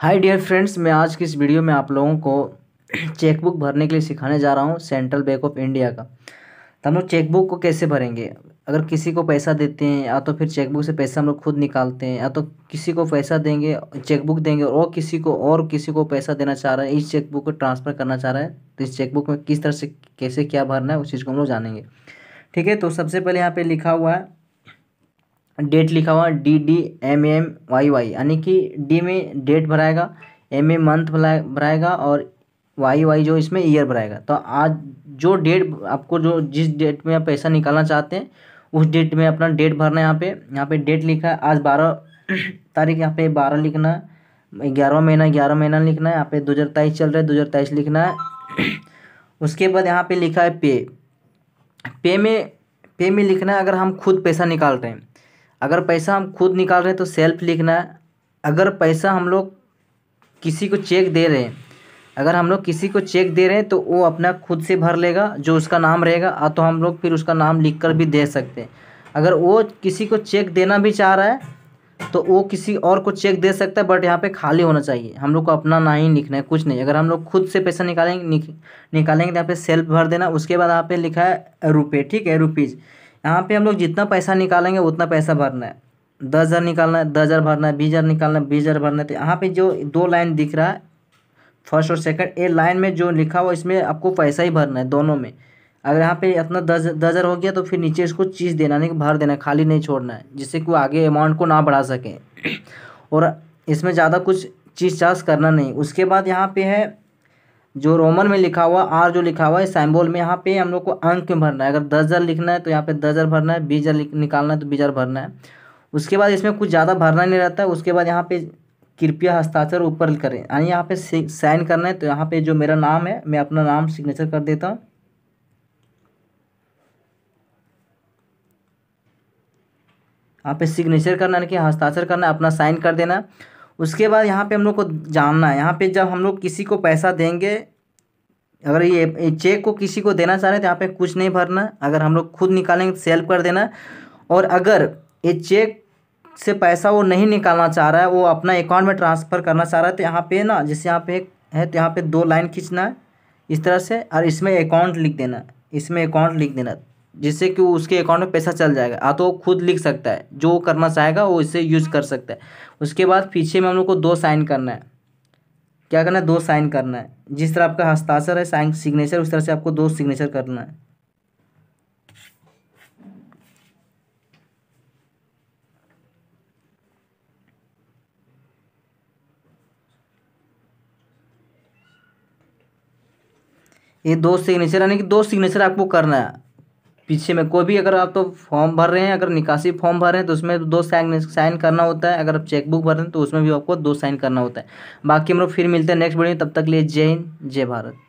hi dear friends मैं आज की इस वीडियो में आप लोगों को चेकबुक भरने के लिए सिखाने जा रहा हूँ सेंट्रल बैंक ऑफ इंडिया का तो हम लोग चेकबुक को कैसे भरेंगे अगर किसी को पैसा देते हैं या तो फिर चेकबुक से पैसा हम लोग खुद निकालते हैं या तो किसी को पैसा देंगे चेकबुक देंगे और किसी को और किसी को पैसा देना चाह रहा है इस चेकबुक को ट्रांसफ़र करना चाह रहा है तो इस चेकबुक में किस तरह से कैसे क्या भरना है उस चीज़ को हम लोग जानेंगे ठीक है तो सबसे पहले यहाँ पर लिखा हुआ है डेट लिखा हुआ D D M M Y Y यानी कि डी में डेट भराएगा एम ए मंथ भराएगा और वाई वाई जो इसमें ईयर भराएगा तो आज जो डेट आपको जो जिस डेट में आप पैसा निकालना चाहते हैं उस डेट में अपना डेट भरना है यहाँ पे यहाँ पे डेट लिखा है आज बारह तारीख यहाँ पे बारह लिखना है ग्यारह महीना ग्यारह महीना लिखना है यहाँ पे दो हज़ार तेईस चल रहा है दो हज़ार तेईस लिखना है उसके बाद यहाँ पे लिखा है पे पे में पे में लिखना है अगर हम खुद पैसा निकाल रहे हैं अगर पैसा हम खुद निकाल रहे हैं तो सेल्फ लिखना है अगर पैसा हम लोग किसी को चेक दे रहे हैं अगर हम लोग किसी को चेक दे रहे हैं तो वो अपना खुद से भर लेगा जो उसका नाम रहेगा तो हम लोग फिर उसका नाम लिख कर भी दे सकते हैं अगर वो किसी को चेक देना भी चाह रहा है तो वो किसी और को चेक दे सकता है बट यहाँ पे खाली होना चाहिए हम लोग को अपना ना ही लिखना है कुछ नहीं अगर हम लोग खुद से पैसा निकालेंगे निक, निकालेंगे तो यहाँ पे सेल्फ भर देना उसके बाद यहाँ पे लिखा है रुपये ठीक है रुपीज़ यहाँ पे हम लोग जितना पैसा निकालेंगे उतना पैसा भरना है दस हज़ार निकालना है दस हज़ार भरना है बीस हज़ार निकालना है बीस हज़ार भरना है तो यहाँ पे जो दो लाइन दिख रहा है फर्स्ट और सेकंड ए लाइन में जो लिखा हुआ इसमें आपको पैसा ही भरना है दोनों में अगर यहाँ पे इतना दस दस हज़ार हो गया तो फिर नीचे इसको चीज़ देना नहीं भर देना खाली नहीं छोड़ना है जिससे कि आगे अमाउंट को ना बढ़ा सकें और इसमें ज़्यादा कुछ चीज़ चार्ज करना नहीं उसके बाद यहाँ पे है जो रोमन में लिखा हुआ आर जो लिखा हुआ है सैम्बोल में यहाँ पे हम लोग को अंक में भरना है अगर दस हज़ार लिखना है तो यहाँ पे दस हज़ार भरना है बीस हज़ार निकालना है तो बीस हज़ार भरना है उसके बाद इसमें कुछ ज़्यादा भरना नहीं रहता है उसके बाद यहाँ पे कृपया हस्ताक्षर ऊपर करें यानी यहाँ पे साइन करना है तो यहाँ पे जो मेरा नाम है मैं अपना नाम सिग्नेचर कर देता हूँ यहाँ पे सिग्नेचर करना यानी कि हस्ताक्षर करना अपना साइन कर देना उसके बाद यहाँ पे हम लोग को जानना है यहाँ पे जब हम लोग किसी को पैसा देंगे अगर ये चेक को किसी को देना चाह रहे हैं तो यहाँ पे कुछ नहीं भरना अगर हम लोग खुद निकालेंगे तो सेल्फ कर देना और अगर ये चेक से पैसा वो नहीं निकालना चाह रहा है वो अपना अकाउंट में ट्रांसफ़र करना चाह रहा है तो यहाँ पे ना जैसे यहाँ पे है तो यहाँ पे दो लाइन खींचना है इस तरह से और इसमें अकाउंट लिख देना इसमें अकाउंट लिख देना जिससे कि उसके अकाउंट में पैसा चल जाएगा आ हाँ, तो वो खुद लिख सकता है जो करना चाहेगा वो इसे यूज कर सकता है उसके बाद पीछे में हम लोग को दो साइन करना है क्या करना है दो साइन करना है जिस तरह आपका हस्ताक्षर है साइन सिग्नेचर उस तरह से आपको दो सिग्नेचर करना है ये दो सिग्नेचर यानी कि दो सिग्नेचर आपको करना है पीछे में कोई भी अगर आप तो फॉर्म भर रहे हैं अगर निकासी फॉर्म भर रहे हैं तो उसमें दो साइन साइन करना होता है अगर आप चेकबुक भर रहे हैं तो उसमें भी आपको दो साइन करना होता है बाकी हम लोग फिर मिलते हैं नेक्स्ट वीडियो में तब तक लिए जय हिंद जय भारत